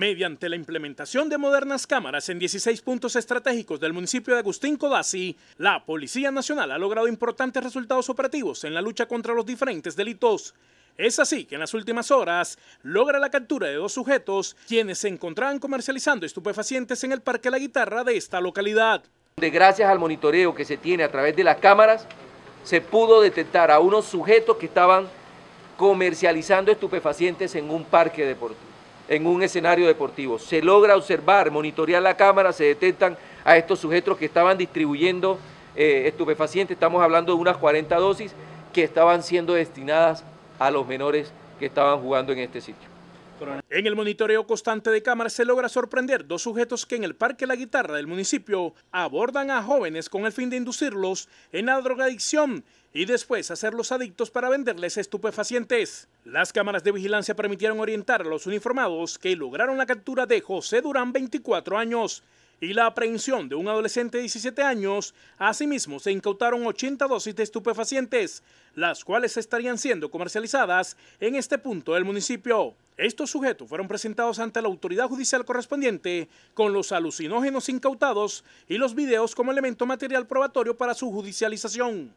Mediante la implementación de modernas cámaras en 16 puntos estratégicos del municipio de Agustín Codazzi, la Policía Nacional ha logrado importantes resultados operativos en la lucha contra los diferentes delitos. Es así que en las últimas horas logra la captura de dos sujetos quienes se encontraban comercializando estupefacientes en el Parque La Guitarra de esta localidad. De gracias al monitoreo que se tiene a través de las cámaras, se pudo detectar a unos sujetos que estaban comercializando estupefacientes en un parque deportivo en un escenario deportivo. Se logra observar, monitorear la cámara, se detectan a estos sujetos que estaban distribuyendo eh, estupefacientes, estamos hablando de unas 40 dosis que estaban siendo destinadas a los menores que estaban jugando en este sitio. En el monitoreo constante de cámaras se logra sorprender dos sujetos que en el Parque La Guitarra del municipio abordan a jóvenes con el fin de inducirlos en la drogadicción y después hacerlos adictos para venderles estupefacientes. Las cámaras de vigilancia permitieron orientar a los uniformados que lograron la captura de José Durán, 24 años, y la aprehensión de un adolescente de 17 años. Asimismo, se incautaron 80 dosis de estupefacientes, las cuales estarían siendo comercializadas en este punto del municipio. Estos sujetos fueron presentados ante la autoridad judicial correspondiente con los alucinógenos incautados y los videos como elemento material probatorio para su judicialización.